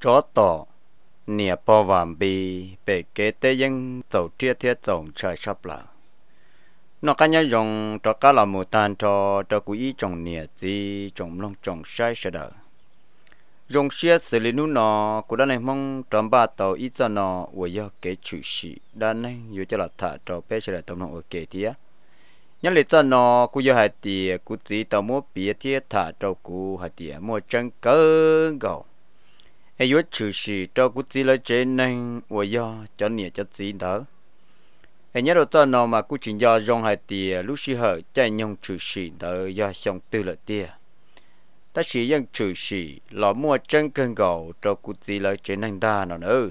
chó tổ nè bò vàng bì bể kế tê yên tổ chia thiết dòng trời sắp lở nó cá nhau dùng cho cá là một tan cho cho cú ý trồng nè gì trồng lông trồng sai sẽ đỡ dùng xe xử lý nu nó cú đã này mong tròn ba tàu ít cho nó vừa do kế chủ sĩ đã nay vừa cho là thả cho bé sẽ là tổng lòng ở kế tía nhân lý cho nó cú do hai tìa cú chỉ tàu mua bia thiết thả cho cú hai tìa mua chân cớ gạo hay yếu trừ sĩ cho cú chỉ lấy trên nên và do cho nhẹ cho chỉ đỡ hay nhớ đầu cho nó mà cú chỉ do rong hai tia lúc sĩ hở chạy nhông trừ sĩ đỡ do xong tư lợi tia. ta sĩ dân trừ sĩ lọ mua chân cân gầu cho cú chỉ lấy trên nên ta nó nữa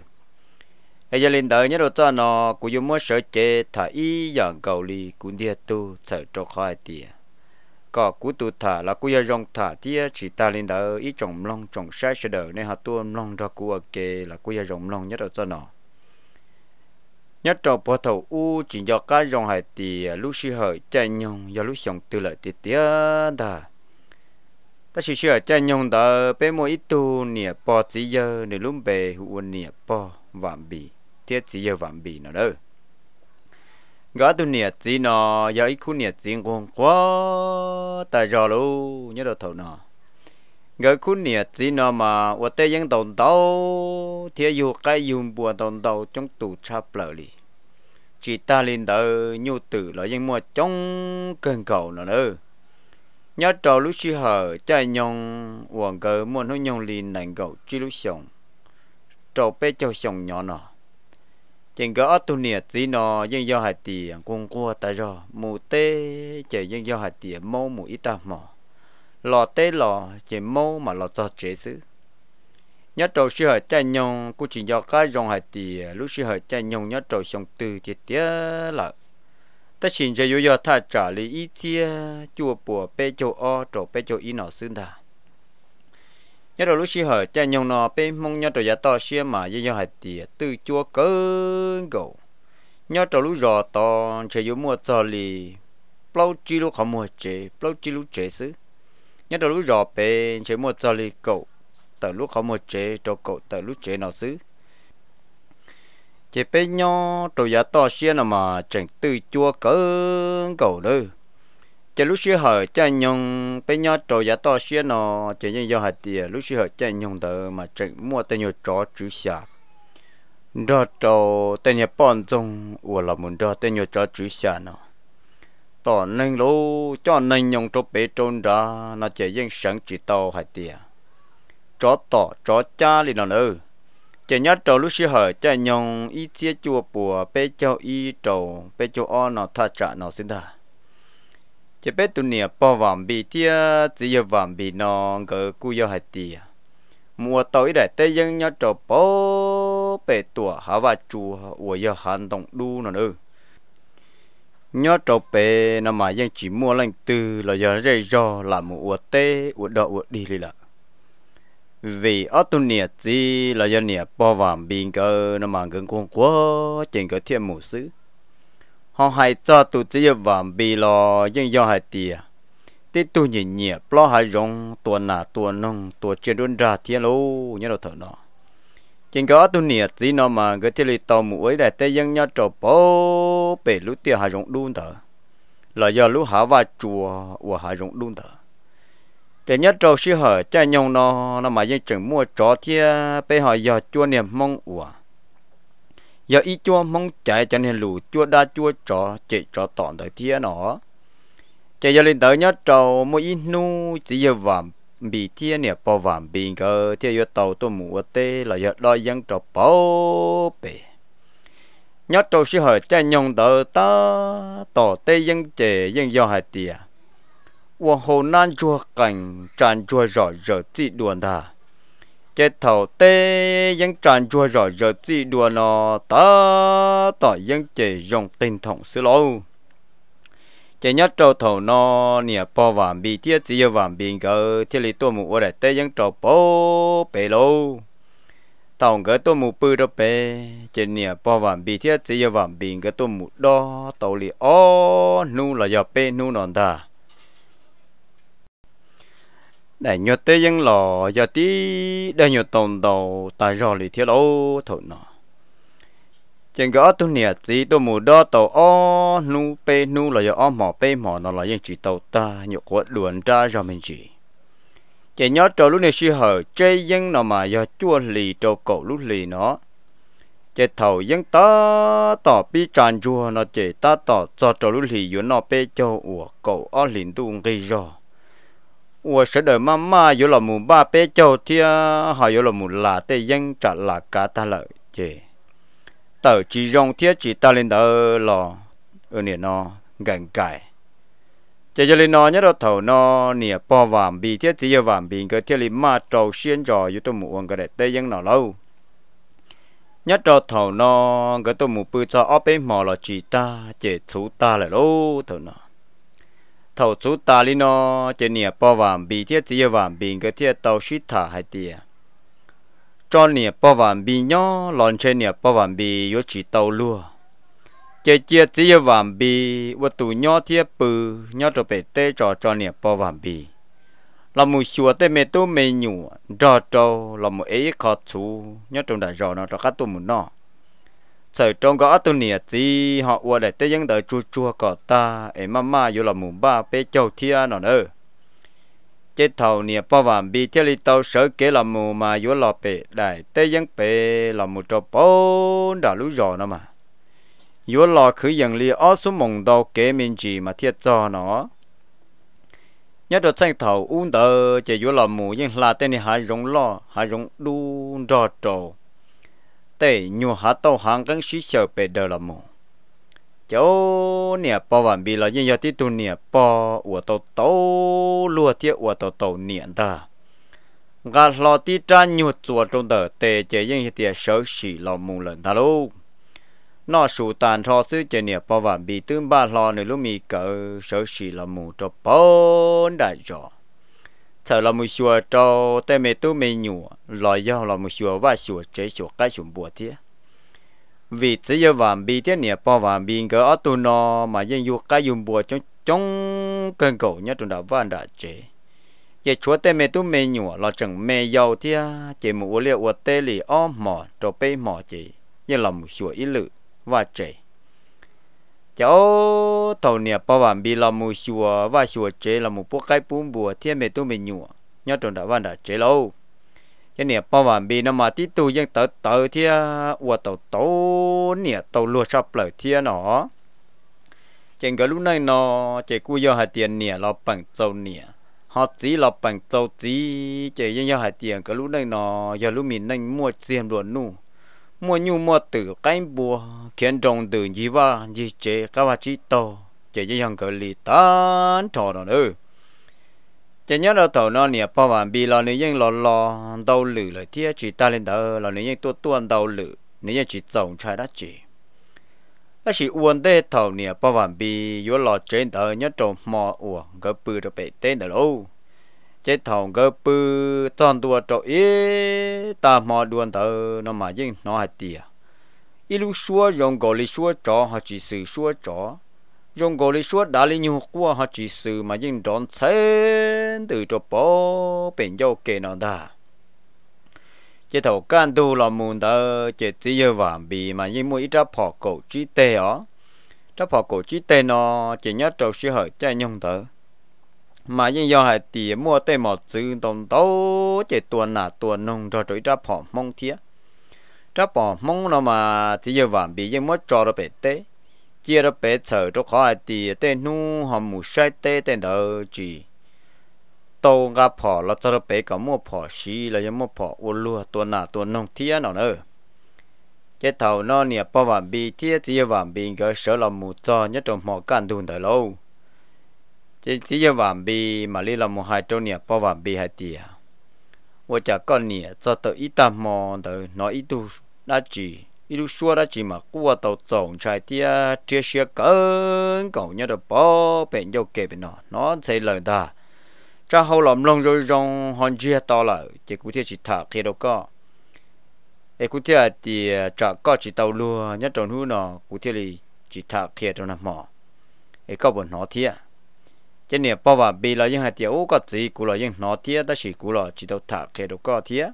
hay giờ lên đời nhớ đầu cho nó cú dùng mua sợ chế thả y dạng cầu ly cú đi tu sợ cho khỏi tia có cú tu thả là cú ya rong thả thì chỉ ta lên đó ít trồng long trồng sai sẽ đỡ nên họ tuôn long ra cú ở là cú ya rong long nhất ở cho nó nhất trò bỏ thầu u chỉ do cá rong hải thì à, lúc xí hởi chạy nhông do lúc sống từ lợi thì tía đà ta chỉ sửa chạy nhông đó bé mỗi ít tu nè bỏ chỉ giờ nè lúc bề hụt nè bỏ vạm bì tiết chỉ giờ vạm bì nó đâu gỡ tu nhiệt gì nọ giờ ít khu nhiệt gì còn quá ta giờ luôn nhớ đầu thầu nọ gỡ khu nhiệt gì nọ mà ở tây giang tồn tàu thì dù cái dùng bùa tồn tàu trong tủ chắp lở đi chỉ ta lên tờ nhu tử là giang mua trong cần cầu nó nữa nhớ trò lúc xưa hở chạy nhong hoàng cờ muốn nó nhong liền nành cầu chỉ lúc sống trò bé cho sống nhỏ nọ chừng có tu niệm gì nó nhưng do hạt tiền con cua ta do mù tê chỉ nhưng do hạt tiền mâu mù ít ta mỏ lò tê lò chỉ mâu mà lò cho chế xứ nhất trâu sư hỏi cha nhông cũng chỉ do cái dòng hạt tiền lúc sư hỏi cha nhông nhất trâu sông từ chết tía là ta xin cho yêu yêu tha trả lý ý chia chùa bùa bê châu o trâu bê châu ý nó xương ta nhớ rồi lúc xưa hở cha nhông nọ bên mong nhớ rồi giá to xưa mà giờ giờ hạt tỉa từ chua cỡ gầu nhớ rồi lúc giờ to chơi vô mua cho lì bao chi lúc không mua chế bao chi lúc chế xứ nhớ rồi lúc giờ bên chơi mua cho lì cậu từ lúc không mua chế cho cậu từ lúc chế nào xứ chế bên nhau rồi giá to xưa nào mà chẳng từ chua cỡ gầu nữa chỉ lúc xưa họ cha nhung bây giờ trò giá to xưa nó chỉ như do hạt tiền lúc xưa họ cha nhung đó mà chỉ mua tên nhau chó chữ xa, đó trò tên nhau bọn dùng ủa là muốn đó tên nhau chó chữ xa nó tỏ nên lú cho nên nhung trâu bé trôn ra nó chỉ riêng sáng chỉ tàu hạt tiền chó tỏ chó cha liền nó nữa chỉ nhớ trâu lúc xưa họ cha nhung ít chia chùa bùa bây giờ ít trâu bây giờ on nó tha trả nó xin thà chỉ biết tụi nè bỏ vòng bị tia chỉ giờ vòng bị non cỡ cú giờ hạt tia mùa tối đại tây dương nhớ trò bò bể tủa hả và chùa ủa giờ hành động đu nữa nữa nhớ trò bể nó mà dân chỉ mua lành từ là giờ dây do là mùa ủa tê ủa đỏ ủa đi lì lợ vì ở tụi nè chỉ là do nè bỏ vòng bị cỡ nó mà gần cuồng quá trên cỡ thiên mù xứ họ hay cho tụ chỉ yêu vạm bì lo nhưng do hay tìa tê tụ nhìn nhẹ lo hay rong tua nà tua nông tua chơi đun ra thiên lô nhớ đầu thở nó chính có tụ nhẹ chỉ nó mà cái thiên lý tàu mũi để tây dân nhau trộn bố bể lũ tia hay rong đun thở là do lũ hạ và chùa của hạ rong đun thở cái nhất trâu sư hở cha nhông nó nó mà dân chừng mua chó thia bây họ giờ chua niềm mong ủa giờ ít chua mong chạy cho nên lù chua đa chua trò chạy trò tọn tới thia nó chạy giờ lên tới nhớ trầu mỗi ít nu chỉ giờ vàng bị thia nè bỏ vàng bị cơ thia giờ tàu tôi mua tê là giờ đòi dân trầu bao bể nhớ trầu sư hỏi chạy nhông tới ta tỏ tê dân trẻ dân do hai tia 我好难做梗，咱做热热几段的。chế thầu tê dân tràn chua rồi giờ chỉ đùa nó ta tỏ dân chế dòng tình thọng xưa lâu chế nhất trâu thầu nó nè po vàng bị thiết chỉ vàng bị gờ thiết lý tôi mù ở đây tê dân trâu po bể lâu tàu cái tôi mù bự đó bể chế nè po vàng bị thiết chỉ vàng bị cái tôi mù đó tàu li ô nu là giờ bể nu nòn ta để nhớ tới dân lò giờ tí để nhớ tổng đầu tại rò lì thiếu lâu thổ nọ trên gõ tu nè tí tu mù đo tàu o nu pe nu là giờ o mỏ pe mỏ nó là dân chỉ tàu ta nhục quật luồn ra rồi mình chỉ trên nhớ trâu lúc này sư hở chơi dân nó mà giờ chua lì trâu cổ lúc lì nó chỉ thầu dân ta tỏ bi tràn chua nó chỉ ta tỏ cho trâu lúc lì yếu nó pe cho ủa cổ o lìn tu gây rồi 我是的妈妈有了母爸被叫天，还有了母拉的应着拉嘎达了姐。tờ à, chỉ rong thiết chỉ ta lên đỡ lò ở ừ, nè nó gần cài chỉ cho lên nó nhớ đó thầu nó nè po vàm bì thiết chỉ giờ vàm cái thiết lên ma trầu xuyên trò yếu tôi muộn cái tây dân nó lâu nhớ đó thầu nó cái tôi muộn bự cho ở bên mò là chỉ ta chỉ chú ta lại lâu thầu nó thầu chú ta li nó chỉ nè bao vàng bị thiết chỉ vàng bị cái thiết tàu shit thả hai tia cho nè bao vàng bị nhó lon trên nè bao vàng bị yếu chỉ tàu lua chỉ chia chỉ vàng bị vô tụ nhó thiết bự nhó trở về tế cho cho nè bao vàng bị là mù xua tế mê tu mê nhủ trò trâu là mù ấy khó chú nhó trong đại rò nó cho khát tu mù nọ sợ trong gõ tu nè gì họ ua để tới dân đời chua chua cỏ ta em mama yêu là mùng ba bé châu thiên nó nữa chết thầu nè bao vàng bị chơi li tàu sợ kế là mù mà yêu là bể đại tới dân bể là một trò bốn đã lú rò nó mà yêu là cứ dân li ở số mùng đầu kế mình chỉ mà thiệt cho nó nhất là sang thầu uống đời, chỉ yêu là mù nhưng là tên này hai giống lo hai giống đu đo trầu tê nhu hạ tàu hàng căng sĩ chờ bề đờ là mù cháu nè bò vạn bị là như giờ tí tu nè bò ủa tàu tàu lúa tiếc ủa tàu tàu nè ta gà lò tí cha nhu chuột trong đờ tê chế những hiện tiệt sở sĩ là mù lần ta luôn nó sụ tàn thọ sư chế nè bò vạn bị tương ba lò nữa lúc mì cỡ sở sĩ là mù cho bốn đại rồi sợ là một chùa cho tê mê tu mê nhủ lo do là một chùa và chùa chế chùa cái chùa bùa thế vì chỉ giờ vàng bi thế nè po vàng bi cái ở tu nó mà dân du cái dùng bùa trong trong cơn cầu nhá chúng đã vàng đã chế vậy chúa tê mê tu mê nhủ là chẳng mê giàu thế chỉ một liệu ở tê lì om mỏ cho bê mỏ chỉ giờ là một chùa ít lự và chế cháu tàu nè bao vàng bị làm mù sùa và sùa chế là một bốc cái bún bùa thiên mẹ tôi mình nhua nhớ tròn đã vàng đã chế lâu cái nè bao vàng bị nó mà tí tu dân tớ tớ thiên ua tàu tàu nè tàu lúa sập lở thiên nó chẳng cái lúc này nó chỉ cú do hai tiền nè lo bằng tàu nè họ chỉ lo bằng tàu chỉ chỉ dân do hai tiền cái lúc này nó do lúc mình nên mua tiền luôn nu mua nhu mua từ cái bùa khiến trong từ gì và gì chế các bà chỉ to chế cho hàng cờ lì tan trò đó nữa chế nhớ đâu thầu nó nè bao bạn bị lo nếu như lo lo đau lử lại thiết chỉ ta lên đó lo nếu như tua tuôn đau lử nếu như chỉ trồng trái đất chỉ ta chỉ uốn tê thầu nè bao bạn bị vừa lo trên đó nhớ trong mò uổng cái bự rồi bị tên đó lâu chế thòng cơ bư tròn tua trọ ý ta mò đuôn thở nó mà dính nó hạt tìa ý lúc xua dùng gò lì xua trọ họ chỉ sự xua trọ dùng gò lì xua đá lì nhu qua họ chỉ sự mà dính đón sen từ chỗ bó bên dâu kề nó đà chế thầu can tu là mùn thờ chế tí dơ vạm bì mà dính mũi ra phỏ cổ trí tê ó ra phỏ cổ trí tê nó chỉ nhớ trâu sư hở chạy nhung thở mà yên do hải tỉ mua tê mỏ dư đồng tố chỉ tuần nà tuần nông cho trời ra phỏ mong thiế ra phỏ mong nó mà thì giờ vạn bị yên mất cho nó bể tê chia nó bể sợ cho khó hải tỉ tê nu họ mù sai tê tê đỡ chỉ tàu ra phỏ là cho nó bể cả mua phỏ xí là yên mua phỏ ô lùa tuần nà tuần nông thiế nó nữa cái thầu nó nè bao vạn bị thiế thì giờ vạn bị cái sợ là mù cho nhất trong mỏ can đun đời lâu chỉ chỉ cho vàng bì mà li là một hai trâu nè bao vàng bì hai tiền và chả con nè cho tới ít tam mò tới nói ít tu đã chỉ ít tu xua đã chỉ mà qua tàu trồng trái tia chia sẻ cơn cậu nhớ được bao bèn dâu kề bên nó nó sẽ lời ta cha hậu lòng lòng rồi rong hoàn chia to lại chỉ cụ thể chỉ thả khi đâu có ê cụ thể thì chả có chỉ tàu lùa nhất tròn hú nó cụ thể là chỉ thả khi đâu nào, mò ê có bọn nó thiệt cho nên bảo vệ bị là hạt tiêu có gì cũng là những nó thiệt đó chỉ cũng là chỉ đầu thả khe đầu có thiệt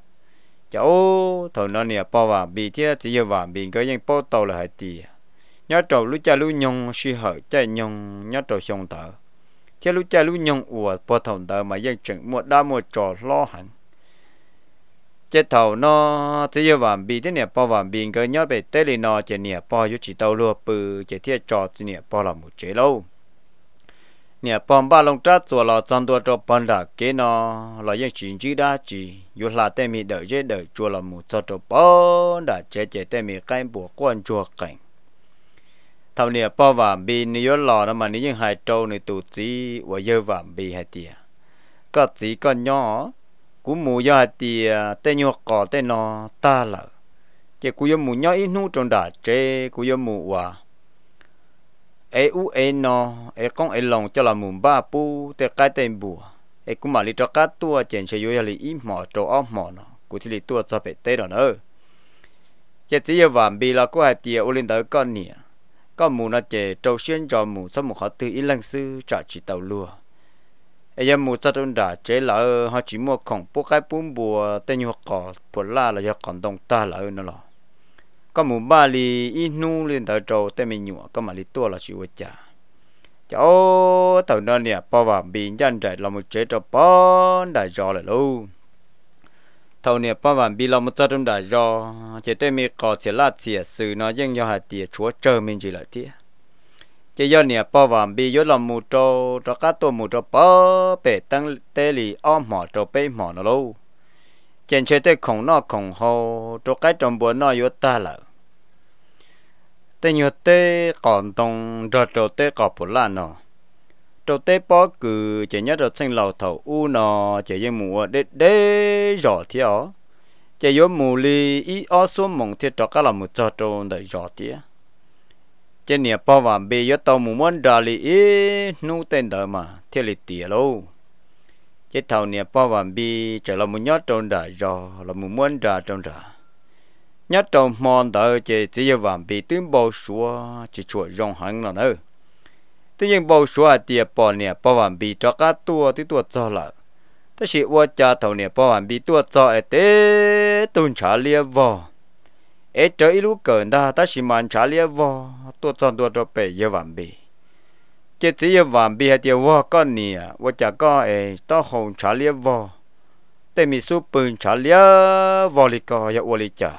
cháu thằng nó nè bảo vệ bị chỉ yêu vào bị cái những bảo tàu là hạt tiêu nhớ trâu lúc cha lúc nhung suy hở cha nhung nhớ trâu xong tờ cha lúc cha lúc nhung ủa bảo thằng tờ mà dân chừng một đa một trò lo hẳn chế thầu nó chỉ yêu vàng bì thế nè bảo vào bị cái nhớ về tê lì nó chỉ nè bảo yêu chỉ tàu lúa bự chỉ thiệt trò thế nè bảo là một chế lâu nè bom ba long trát chùa lò chăn đua cho bom ra cái nó là những chính gì đa chỉ dù là tem mi đợi chế đợi chùa là mù cho cho bom đã chế chế tem mi cái bộ quân chùa cảnh thầu nè bom và bì nếu lò nó mà nếu như hai trâu này tụt gì và dơ và bì hai tia có gì có nhỏ cũng mù do hai tia tên nhọ cỏ tên nó ta lợ chế cũng mù nhỏ ít nu trong đà chế cũng mù hòa e u e no e con e long cho là mùng ba pu te cái tên bùa e cũng mà li cho cá tua chèn sẽ vui li im mỏ trâu ôm mỏ nó cụ thì li tua cho bé tê đó nữa chỉ chỉ yêu vàng bi là có hai tia u lên tới con nè con mù nó chè trâu xuyên cho mù sau một khó tư ít lăng sư trả chỉ tàu lùa e giờ mù sao trong đã chế là họ chỉ mua khổng bố cái bún bùa tên như họ cỏ bùa la là do còn đông ta là ơn nó rồi có một ba lì ít nu lên tờ trâu tên mình nhụa có mà lì tua là chịu cha, cháu tàu nó nè bao vào bị chân chạy là một chế cho bao đại gió là lâu tàu nè bao vào bị là một chế trong đại gió chế tên mình có thể là chỉ sự nó nhưng do hạt tiền chúa chờ mình chỉ là tiếc chế do nè bao vào bị do là một trâu cho cá tôm một trâu bao bể tăng tê lì om mỏ trâu bể mỏ nó lâu trên chế tê không nó không hô cho cái trong bữa nó yếu ta lại tê nhiều tê còn tông rờ trâu tê có bù la nó trâu tê bó cử chỉ nhớ trâu sinh lầu thầu u nó chỉ dây mùa đê đê rõ thiếu chỉ yếu mù lì ý ó xuống mộng thiết trọ các là một trò trâu đợi rõ thiếu chỉ nhiều bó và bê yếu tàu mù môn rà lì ý nu tên đời mà thiết li tìa lâu chỉ thầu nhiều bó và bê chỉ là một nhớ trâu đời rõ là một muốn rà trâu đợi nhất trong mòn đỡ chỉ chỉ yêu vàng bị tuyến bầu xua chỉ chuột rong hẳn là nữa tuy nhiên bầu xua tiệp bỏ nè bỏ vàng bị cho cá tua thì tua cho lợ thế chỉ qua cha thầu nè bỏ vàng bị tua cho ấy tế tuôn trả lia vò ấy trở ilu cẩn ta ta chỉ màn trả lia vò tua cho tua cho bảy yêu vàng bị chỉ chỉ yêu vàng bị hay tiệp vò con nè qua cha con ấy to hồng trả lia vò tên mi su pừng trả lia vò lì cò ya uo lì chả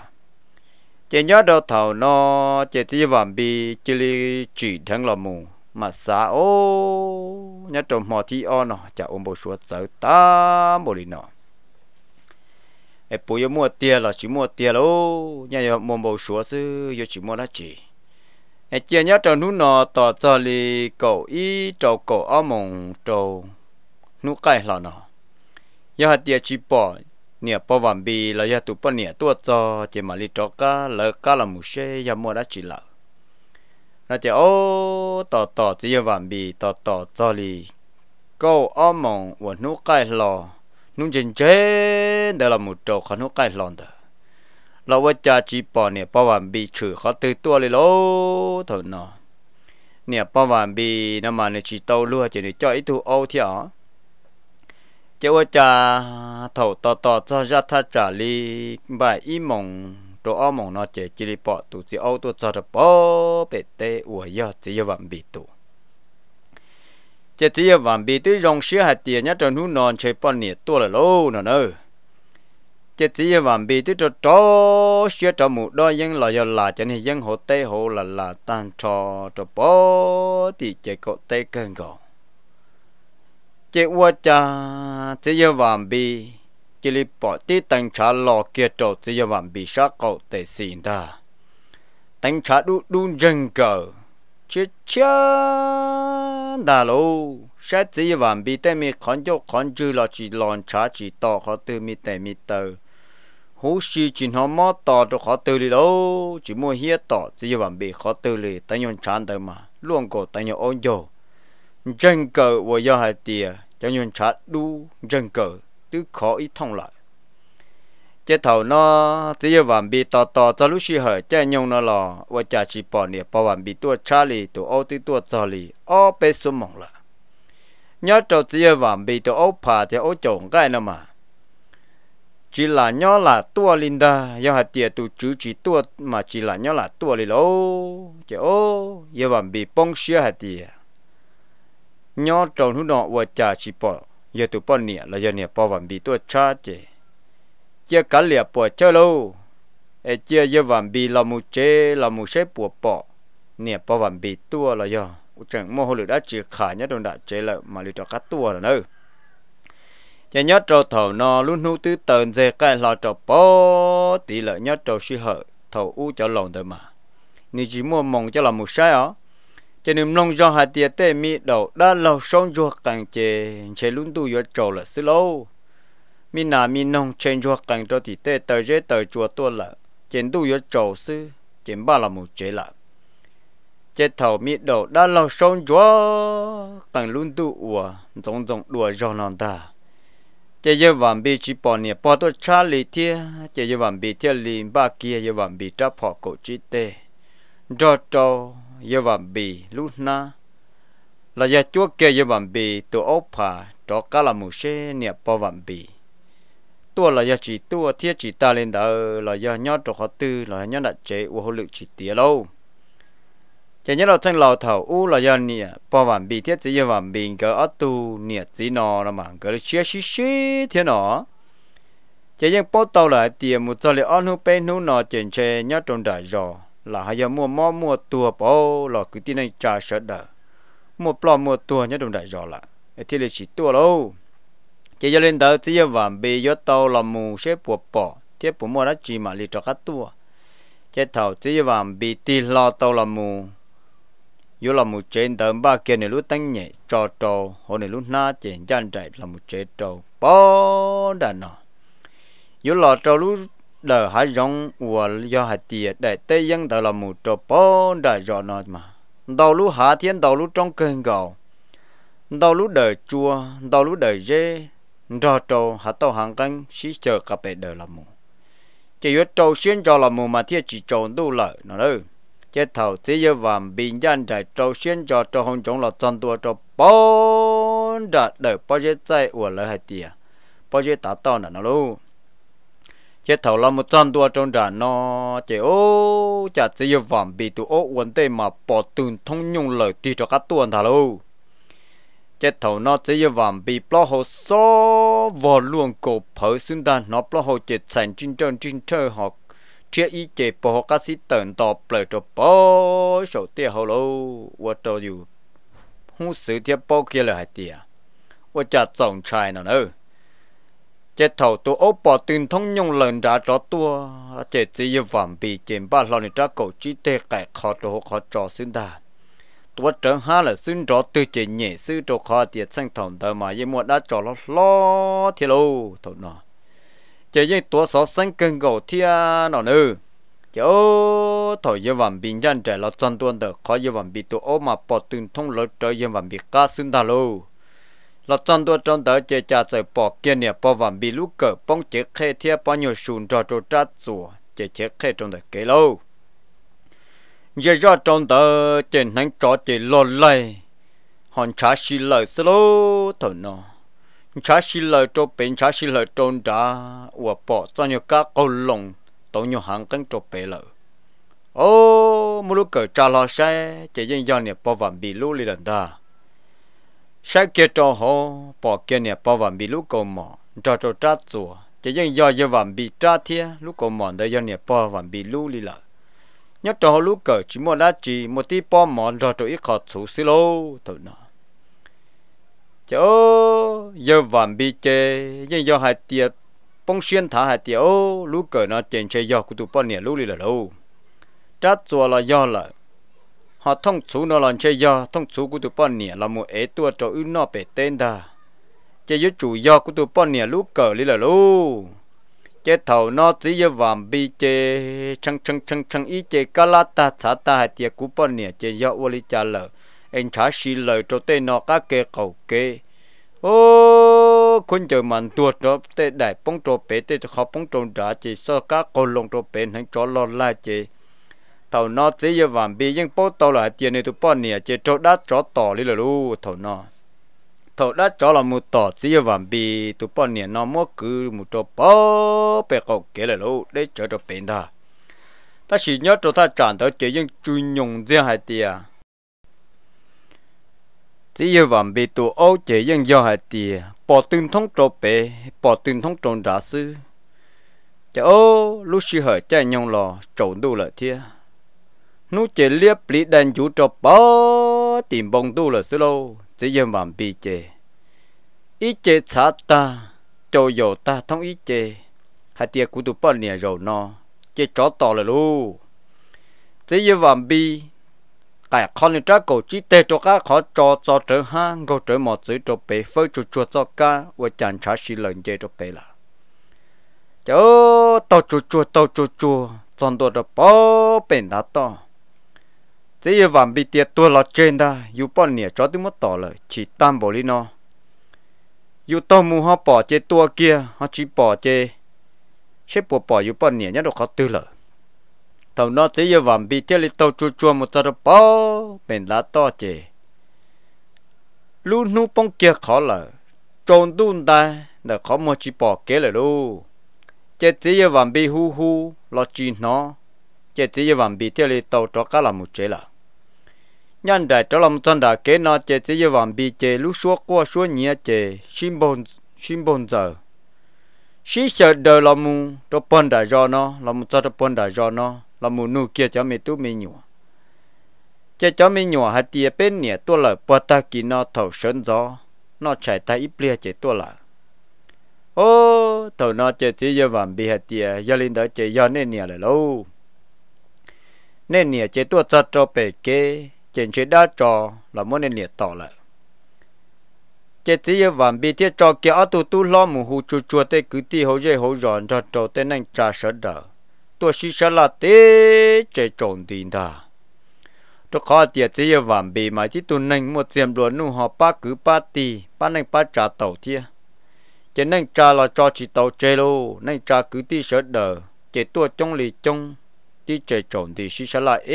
chỉ nhớ đầu thầu nó chỉ chỉ vàng bi chỉ li chỉ thằng lò mù mà xã ô nhớ trộm mò thi o nó chả ôm bộ số sáu tám bộ đi nó ấy bố yêu mua tiền là chỉ mua tiền lô nhớ nhớ mua bộ số sư yêu chỉ mua là chỉ ấy chỉ nhớ trộm nu nó tỏ cho li cậu y trâu cậu o mùng trâu nu cái là nó nhớ hạt tiền chỉ bỏ เนี่ยปวันบีเราอยากตุปเนี่ยตัวจอเจมาลิตอกาเลิกกาละมุเชยามัวดัจิลาน่าจะโอ้ต่อต่อจะยวันบีต่อต่อจอลีก็อ้อมองวันนู้ไกลหลอนุ่งเจนเจนเดลามุโตขนุกไกลหลอนเดเราว่าจะจีปอเนี่ยปวันบีชื่อเขาตื่นตัวเลยโลเถอะเนาะเนี่ยปวันบีน้ำมันในจีโตลัวจะนี่ยจอยตัวโอเที่ยว chế cha thầu to to cho ra tha trả li bài y mong chỗ ô mong nó chế chỉ li bỏ tụ chỉ ô tụ cho ra bỏ bể tê ủa yo chỉ yo vẫn bị tụ chế chỉ yo vẫn bị tụ rong sữa hạt tiền nhất trong hú non chơi bao nhiêu tua là lâu nữa nữa chế chỉ yo vẫn bị tụ cho cho sữa cho mù đo yên là yo là chân nên dân hồ tê hồ là là tan cho cho bỏ thì chế cọ tê cơn gọn chế ua cha chế yêu vàng bi chế li bỏ tí tăng trả lò kia trầu chế yêu vàng bi sát cầu tệ xin ta tăng cha đu đu rừng cờ chế cha đà lô sát chế yêu vàng bi tê mi con cho con chư lo chỉ lo cha chỉ tỏ họ tư mi tê mi tờ hú si chỉ họ mò tỏ cho họ tư đi đâu chỉ mua hiết tỏ chế yêu vàng bi khó tư li tăng nhon chán tờ mà luôn cổ tăng nhon ôn dầu dân cờ và do hai tìa cho nhân trả đu dân cờ tứ khó ít thông lại chế thầu nó chỉ yêu vàng bị to to cho lúc xí hở chế nhung nó lò và trả chỉ bỏ nè bỏ vàng bị tua cha lì tụ ô tứ tua cho lì ô bê số mỏng là nhớ trâu chỉ yêu vàng bị tụ ô phà thì ô chồng cái nó mà chỉ là nhớ là tua linda do hạt tiệt tụ chữ chỉ tua mà chỉ là nhớ là tua lì lô chế ô yêu vàng bị bông xí hạt tiệt nhỏ tròn hú nọ vợ cha chỉ bỏ giờ tụi bọn nè là giờ nè bỏ vạn bị tôi cha chê chia cả lìa bỏ chơi lâu ê chia giờ vàng bị là mù chê là mù xếp bỏ bỏ nè bỏ vàng bị tua là giờ chẳng mua hồ lửa đã chỉ khả nhất đồng đã chế là mà lửa cắt cá tua rồi nữa nhà nhớ trâu thầu nó luôn hú tư tờn dề cái lò trâu bỏ tỷ lợi nhất trâu suy hở thầu u cho lòng đời mà nếu chỉ mua mong cho là một sai ó cho nên long do hạt tiệt tê mi đầu đã lâu sống ruột càng chè chè luôn tu yo trầu là xí lâu mi nà mi nông chè ruột càng cho thì tê tờ dễ tờ chùa tua là chén tu yo trầu xứ chè ba là một chè là chè thầu mi đầu đã lâu sống ruột càng luôn tu ủa giống giống đùa do non ta chè giờ vàng bị chỉ bỏ nè bỏ tôi cha lì thia chè giờ vàng bị thia lì ba kia giờ vàng bị tráp họ cổ chỉ tê cho trâu giờ bạn bị lúc na là giờ chúa kia giờ bạn bị tổ ốc phà cho cả là mù xe nè bao bạn bị tua là giờ chỉ tua thiết chỉ ta lên đó là giờ nhớ cho họ tư là nhớ đặt chế u hồ lực chỉ tía lâu chỉ nhớ là thanh lào thầu u là giờ nè bao bạn bị thiết chỉ giờ bạn bị cái ở tu nè chỉ nọ là mà cái chia xí xí thế nọ chỉ những bao tàu lại tiền một giờ là ăn hú bên hú nọ chuyện chơi nhớ trong đại rồi là hay giờ mua mò mua tua bao là cứ tin anh cha sợ đỡ mua plò mua tua nhớ đồng đại rõ là thì là chỉ tua lâu chỉ giờ lên đó chỉ giờ vàng bì gió tàu là mù sẽ buộc bỏ tiếp bố mua đã chỉ mà lì cho khách tua chỉ thầu chỉ giờ vàng bì tì lo tàu là mù yếu là mù trên tầm ba kia này lúc tăng nhẹ trò trâu, hồi này lúc na chỉ chân chạy là mù chết trâu bao đàn nó yếu là trâu lúc đời hai giống của do hạt tiệt đại tây dân đời là một trò bó đại rõ nó mà đầu lũ hạ thiên đầu lũ trong cơn gạo đầu lũ đời chua đầu lũ đời dê rõ trâu hạ tàu hàng canh xí chờ cặp bể đời là một chỉ yếu trâu xuyên cho là một mà thiết chỉ trâu đủ lợi nó đâu chế thầu thế giới vàng bình dân trải trâu xuyên cho trâu hồng chống là toàn tua trâu bó đời đời bao chế chạy của lợi hạt tiệt bao chế tá to là nó luôn จ้าะาวลามจันตัวจงจานอเจ้าจะจะยวันบีตัโอวันเต็มมาปอดตึงท้องยงเลยที่จะกัดตัวนั่นลูจะถอนอจะยวันบีปลอหอซอวอลลุงกบเผยสุดานอปลอหอจะสั่งจินจันจินเธอหอเชื่ออีเจ็บพอก็สิเติมต่อเปลือกปอสูตรเที่ยาโลูวัาตัวอยู่หุ้นสื่อเที่ยวปอเกลือหายเตีย ว่าจะส่งชายนอนเออ chế thầu tu ốp bỏ tin thông nhung lần ra cho tua chế chỉ yêu vạm bị chém ba lo này ra cổ chỉ tê cải khó cho khó cho xin đà tua trưởng ha là xin cho tư chế nhẹ sư cho khó tiệt sang thòng đời mà yêu muốn đã cho lo lo thì lâu thầu nọ chế yên tua sáu sang cân cầu thia nọ nữa chế ô thầu yêu vạm bình dân trẻ lo chân tuân được khó yêu vạm bị tu ốp mà bỏ tin thông lỡ trở yêu vạm bị cá xin đà lâu là trong đua trong đó chế trả giải bỏ kia nè bỏ vàng bị lúc cỡ bóng chế khê thiê bao nhiêu sùn cho trò trát chùa chế chế khê trong đời kế lâu giờ ra trong đó chế nắng cho chế lo lây hòn chả xì lời xí lô thở nó trả xì lời cho bên chả xì lời trong đó và bỏ cho nhiều các câu lồng tổ nhiều hàng cắn cho bể lợ ô một lúc cỡ trả lo xe chế dân do nè bỏ vàng bị lúc lì lần đó sáng kia cho họ bỏ kia nè bỏ vàng bị lúc cầu mỏ cho cho trát chùa chỉ riêng do do vàng bị trát thia lúc cầu mỏ đây do nè bỏ vàng bị lúc lì lợ nhớ cho họ lúc cờ chỉ một lá chỉ một tí bỏ mỏ cho cho ít khó xử xí lô thôi nọ chỗ giờ vàng bị chê nhưng do hai tiệt bông xuyên thả hai tiệt ô lúc cờ nó chèn chơi do của tụi bỏ nè lúc lì lợ lâu trát chùa là do là họ thông chú nó làm chơi do thông chú của tụi bọn nè là một ế tua cho ư nó bể tên đà chơi với chủ do của tụi bọn nè lúc cờ lý là lú chơi thầu nó chỉ với vàm bi chơi chăng chăng chăng chăng ý chơi cá lá ta thả ta hạt tiệc của bọn nè chơi do ô lý cha lờ anh trả xì lời cho tên nó cá kê cầu kê ô con chờ mặn tua cho tê đại bóng trộn bể tê cho họ bóng trộn trả chỉ so cá con lông trộn bể hắn cho lo la chơi thầu nó chỉ yêu vàng bị nhưng bố tàu lại tiền này tụi bọn nè chỉ chỗ đã chó tỏ đi rồi lu thầu nó thầu đã chó là một tỏ chỉ yêu vàng bị tụi bọn nè nó mua cứ một chỗ bỏ bè cầu kế lại lu để chở cho bên ta ta chỉ nhớ chỗ ta chọn tới chỉ những chuyên nhung riêng hai tiền chỉ yêu vàng bị tụi ô chỉ những do hai tiền bỏ tương thông chỗ bè bỏ tương thông trộn giả sư chả ô lúc xưa hở chạy nhung lò trộn đủ lợi thiệt nó chỉ liếc lý đàn chú trò bó tìm bông tu là sư lô sẽ dân vạm bì chê ý chế xa ta cho dầu ta thông ý chế hai tia của tụi bó nè rồi nó chế chó to là lô sẽ dân vạm bì tại con người ta cổ chỉ tê cho các khó cho cho trở ha cổ trở một chữ cho bé phơi cho chua cho cá và chẳng trả xí lần chê cho bé là chỗ tàu chua chua tàu chua chua chọn đồ đó bỏ bền đã to thế giờ vàng bị tiệt tua lọt trên ta u bọn nè cho tiếng mất tỏ lời chỉ tam bổ lý nó u to mù họ bỏ chê tua kia họ chỉ bỏ chê xếp bỏ bỏ u bọn nè nhất được khó tư lời tàu nó thế giờ vàng bị tiệt lấy tàu chua chua một tờ bao bền lá to chê luôn nu bông kia khó lời trôn tuôn ta là khó mà chỉ bỏ kế lời luôn chế thế giờ vàng bị hu hu lo chín nó chế tí giờ vàng bị tiêu li tàu cho cá làm một chế là nhân đại trở lòng chân đã kế nó chế chế yêu vọng bị chế lúc xua qua xua nhẹ chế xin bồn xin bồn giờ xí sợ đời lòng mù cho bồn đại do nó lòng cho cho bồn đại do nó lòng mù nu kia cho mẹ tu mẹ nhủ chế cho mẹ nhủ hạt tiề bên nhẹ tua lợ bờ ta kỳ nó thầu sơn gió nó chạy ta ít bia chế tua lợ ô thầu nó chế chế yêu vọng bị hạt tiề do lên đó chế do nên nhẹ lại lâu nên nhẹ chế tua cho cho bề kế chuyện chế đa cho là muốn nên liệt tỏ lại chế tí yêu vàng bị thiết cho kia tu tu lo mù hù chua chua tê cứ ti hậu dây hậu giòn cho trò tê nành trà sở đỡ tôi xin sở là tê chế trộn tiền thà cho khó tiết tí yêu vàng bị mà chỉ tu nành một tiệm đồ nu họ ba cứ ba tì ba nành ba trà tàu thia chế nành trà là cho chỉ tàu chế lô nành trà cứ ti sở đỡ chế tôi trong lì trong ที่จจงดีชิชลาเอ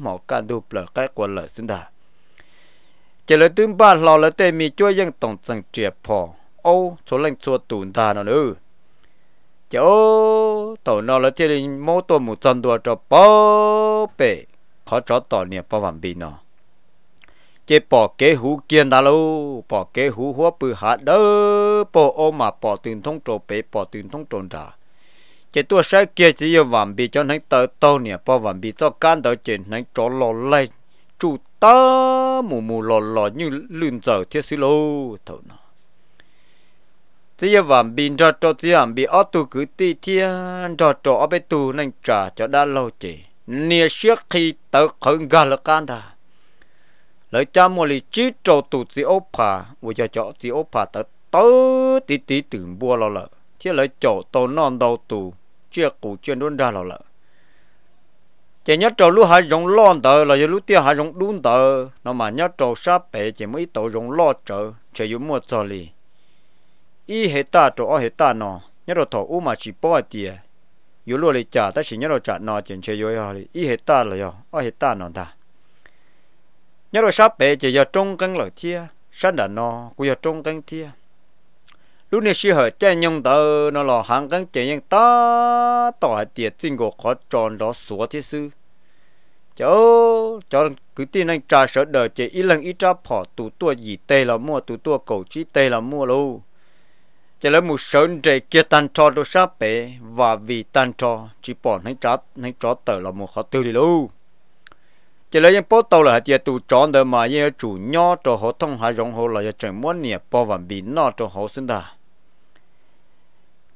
หมอกันดูเปล่าแก่กว่าเลยสินเจะเลยตึ้งบ้านเราแล้วแต่มีช่วยยังต้องสังเจียพอโอ้โซลังโซนตุนตาหนูจะโอ้ตัวนอแล้วทีลิงโมตัวมุจันตัวจะป๊อเป้เขาจะต่อเนี่ยประวัติบินอ่ะจบปอกเกหูเกียนตาลูปอกเกหูหัวปืนหาเด้อปอโอมาปอตื่นท้องโจเป้ปอตื่นท้องโตรจ้า chỉ tua sai kia chỉ yêu vạm bị cho hắn tới tàu nè bao vạm bị cho can tới chỉ hắn cho lò lây chủ ta mù mù lò lò như lươn giờ thiết xí lô thầu nó chỉ yêu vạm bị cho cho chỉ vạm bị ở tu cứ ti thiên cho cho ở bên tu nên trả cho đã lâu chỉ nè trước khi tới không gần là can ta lời cha mua lì chỉ cho tu chỉ ốp phà vừa cho cho chỉ ốp phà tới tới tí tí từng bua lò lợ chứ lời chỗ tàu non đầu tu chưa cổ chuyện đun ra lọ lợ chỉ nhớ trâu lúc hai dùng lo tờ là giờ lúc tiêu hai dùng đun tờ nó mà nhớ trâu sáp bể chỉ mới tổ dùng lo trợ chỉ dùng mua trò lì y hệ ta trâu ở hệ ta nó nhất là thổ u mà chỉ bỏ tiền yếu luôn lì trả ta chỉ nhớ là trả nó chỉ chơi yếu hả lì y hệ ta là yo ở hệ ta nó ta nhất là sáp bể chỉ giờ trung căng lợi thia sát đàn nó cũng giờ trung căng thia lúc này sư hở chạy nhung tờ nó là hàng cắn chạy nhung ta tỏ hạt tiệt xin gỗ khó tròn đó sủa thế sư cho cháu cứ tin anh trả sợ đời chỉ ít lần ít trà bỏ tụ tua gì tê là mua tụ tua cầu chỉ tê là mua luôn chỉ lấy một số trời kia tan cho đồ sáp bể và vì tan cho chỉ bỏ hắn trả hắn trả tờ là một khó tiêu đi luôn chỉ lấy những bố tàu là chỉ tụ chọn đời mà những chủ nho cho họ thông hai dòng họ là chuyện muốn nhẹ bỏ và bị nó cho họ sinh ra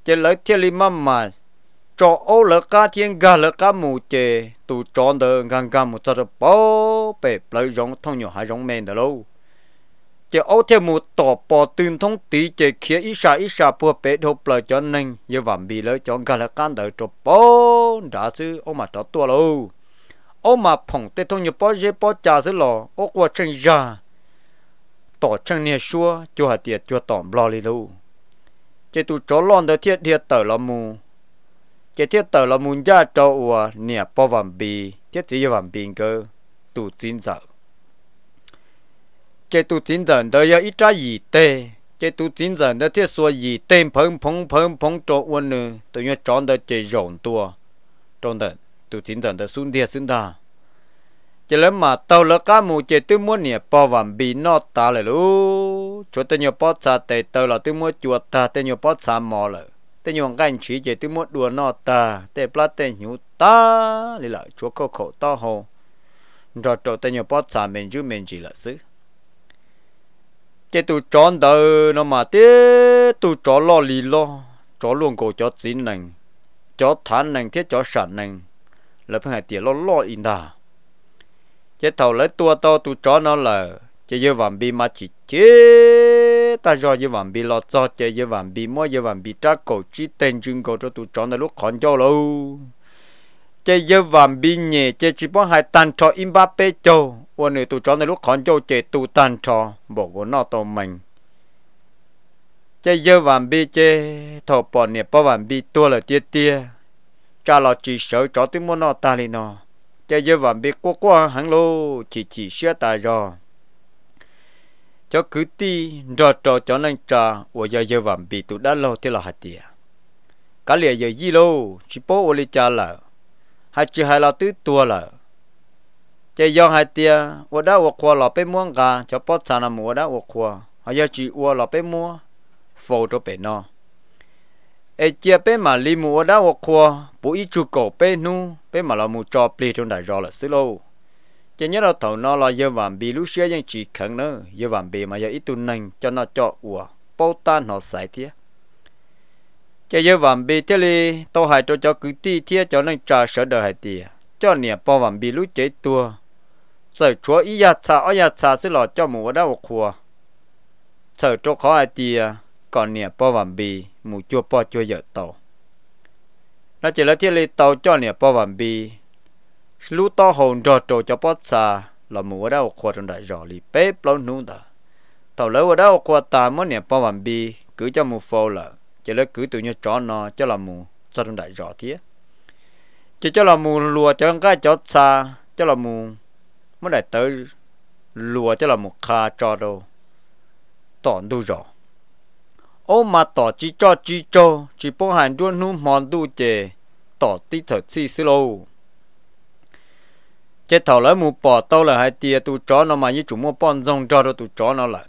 chế lấy thiên lý mà mà cho ô lỡ cá thiên gà lỡ cá mù chê tụ chọn đờ ngang ngang một chút bao bể lấy giống thông nhỏ hai giống men đó lâu chế ô thêm một tỏ bò tuyên thông tí chế khía ít xa ít xa bùa bể thô bờ cho nên như vạm bị lỡ chọn gà lỡ cá đờ cho bao đã chứ ô mà cho tua lâu ô mà phỏng tê thông nhỏ bao dê bao trà chứ lò ô qua chân ra tỏ chân nè xua cho hà tiệt cho tỏm lo lì lâu chỉ tụ chó lon đó thiết thiết tờ là mù chỉ thiết tờ là mù ra cho ua nè bao vàng bì thiết chỉ vàng bì cơ tụ chín giờ chỉ tụ chín giờ đó giờ ít trái gì tê chỉ tụ chín giờ đó thiết xua gì tên phồng phồng phồng phồng cho ua nè tự nhiên chọn được chỉ rộn tua trong đó tụ chín giờ đó xuống địa xuống đà chỉ lấy mà tàu lỡ cá mù chỉ tôi muốn e nè bò vàng bì nó ta lại lu chỗ tôi nhau bỏ xa tệ tàu là tôi muốn chuột ta tôi nhau bỏ xa mò lại tôi nhau cái anh chỉ chỉ tôi muốn đùa nó ta tôi plát tôi nhủ ta đi lại chỗ câu khẩu to hồ rồi chỗ tôi nhau bỏ xa mình chứ mình chỉ là xứ chỉ tôi chọn đời nó mà thế tôi chọn lo lì lo chọn luôn cổ chọn chín nành chọn thán nành thế chọn sản nành là phải hai tiền lo lo in đà chế thầu lấy tua to tu chó nó là chế dư vàng bi mà chỉ chế ta do dư vàng bi lo cho chế dư vàng bi mỗi dư vàng bi trắc cổ chỉ tên chung cổ cho tu chó nó lúc còn cho lâu chế dư vàng bi nhẹ chế chỉ bỏ hai tàn cho im ba pe cho ôn người tu chó nó lúc còn cho chế tu tàn cho bộ của nó to mình chế dư vàng bi chế thầu bỏ nè bỏ vàng bi tua là tia tia cha lo chỉ sợ chó tiếng muốn nó ta li nó cho giờ vẫn bị quá quá hàng lô chỉ chỉ xe tài rồi cho cứ ti rồi trò cho nên trà và giờ giờ vẫn bị tụ đã lâu thế là hạt tiền cả lẽ giờ gì lô chỉ bố ô li cha là hai chữ hai là tứ tua là cho giờ hạt tiền và đã và qua là bé mua gà cho bớt sản là mua đã và qua hay giờ chỉ và là bé mua phô cho bé nó ai chia bé mà li mù đã hoặc khoa bố ý chú cổ bé nu bé mà là mù cho plei trong đại rõ là xí lô chỉ nhớ là thầu nó là giờ vàng bị lúc xưa ยัง chỉ khẩn nữa giờ vàng bị mà giờ ít tuần nành cho nó cho ủa bao ta nó xài thế chỉ giờ vàng bị thế li tao hại cho cho cứ ti thế cho nên trả sợ đời hại tiền cho nè bao vàng bị lúc chế tua sợ chúa ý ya cha ở ya cha xí lọ cho mù đã hoặc khoa sợ cho khó hại tiền còn nè po vàng bì mù chua po chua giờ tàu nó chỉ là thiết lý tàu cho nè po vàng bì lú to hồn rò trồ cho po xa là mù ở đâu khoa trong đại rò lì bế plon nung ta tàu lấy ở đâu khoa ta mới nè po vàng bì cứ cho mù phô là chỉ là cứ tự nhiên chó nó cho là mù cho trong đại rò thiết chỉ cho là mù lùa cho cái cho xa cho là mù mới đại tới lùa cho là mù kha cho đâu tỏn đu rò ô mà tỏ chỉ cho chỉ cho chỉ bố hàn đuôn nu mòn đu chè tỏ tí thở xì xì lâu chế thảo lấy mù bỏ tao là hai tia tu chó nó mà như chủ mua bon rong cho đó tu chó nó lại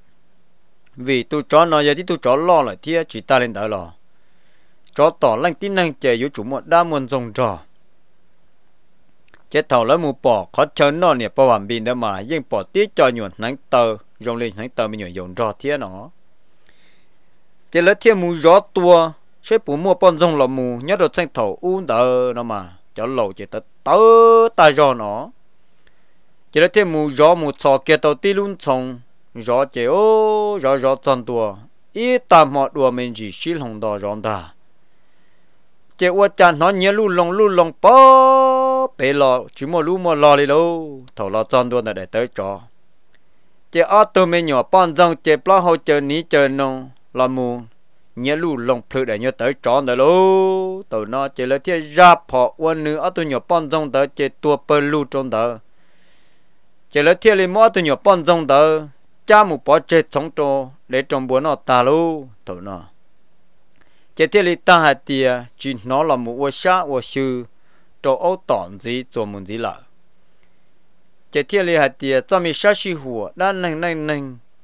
vì tu chó nó giờ thì tu chó lo lại thia chỉ ta lên đỡ lo chó tỏ lanh tin năng chè yếu chủ mua đa muôn rong trò chế thảo lấy mù bỏ khó chấn nó nè bảo bản bình đó mà nhưng bỏ tiết cho nhuận nắng tờ rong lên nắng tờ mình nhuận dùng trò thia nó chỉ lấy thiên mù gió tua chế phủ mua bọn rong là mù nhớ được tranh thầu u đờ nó mà cho lẩu chỉ tới tớ ta do nó chỉ lấy thiên mù gió mù sò kia tàu ti luôn xong gió chỉ ô gió gió chân tua ý ta mọt đùa mình chỉ xí hồng đỏ gió đà chỉ qua chăn nó nhớ lu lông lu lông bó bể lò chỉ mua lu mua lò đi đâu thầu lò chân tua là để tới cho chỉ ở tôi mình nhỏ bọn rong chỉ bao hậu chờ ní chờ nông là mù nhớ lù lòng phự để nhớ tới tròn đời lô tàu nó chỉ là thiết ra họ quân nữ ở tôi nhớ bọn rong đó chỉ tua bơ lù trong đó chỉ là thiết lên mỗi tôi nhớ bọn rong đó cha mù bỏ chết trong trô để trong bữa nó ta lô tàu nó chỉ thiết lên ta hạt tiề chỉ nó là mù ô xa ô sư trô ô tỏn gì cho mù gì lợ chỉ thiết lên hạt tiề cho mình sa xì hùa đã nành nành nành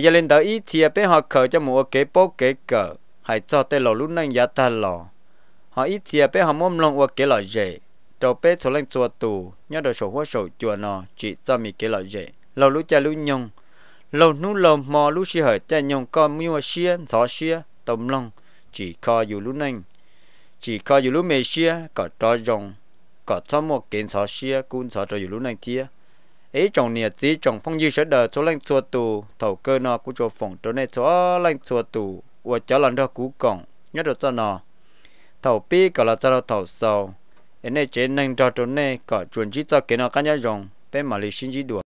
giờ lên tới ít chia bé họ khởi cho mua kế bố kế cờ hay cho tê lò lúc nâng giá ta lò họ ít chia bên họ mồm lòng qua kế lò dễ trâu bé số lên chùa tù nhớ đồ sổ hoa sổ chùa nọ chỉ cho mình kế lò dễ lò lúc cha lúc nhung lò nu lò mò lúc xì hởi cha nhung con mua xia gió xia tôm lòng chỉ kho dù lúc nâng chỉ kho dù lúc mê xia có cho rồng có cho một kiến gió xia cũng cho cho dù lúc nâng kia ấy trồng nè, gì trồng phong như sẽ đời số lanh xua tù thầu cơ nọ của chỗ phòng chỗ này số lanh xua tù và chó lần đó cú cổng nhất được cho nọ thầu pi cả là cho thầu sầu ấy này chế năng cho chỗ này cả chuẩn chỉ cho cái nó cá nhân dùng bên mà lý sinh chỉ đuổi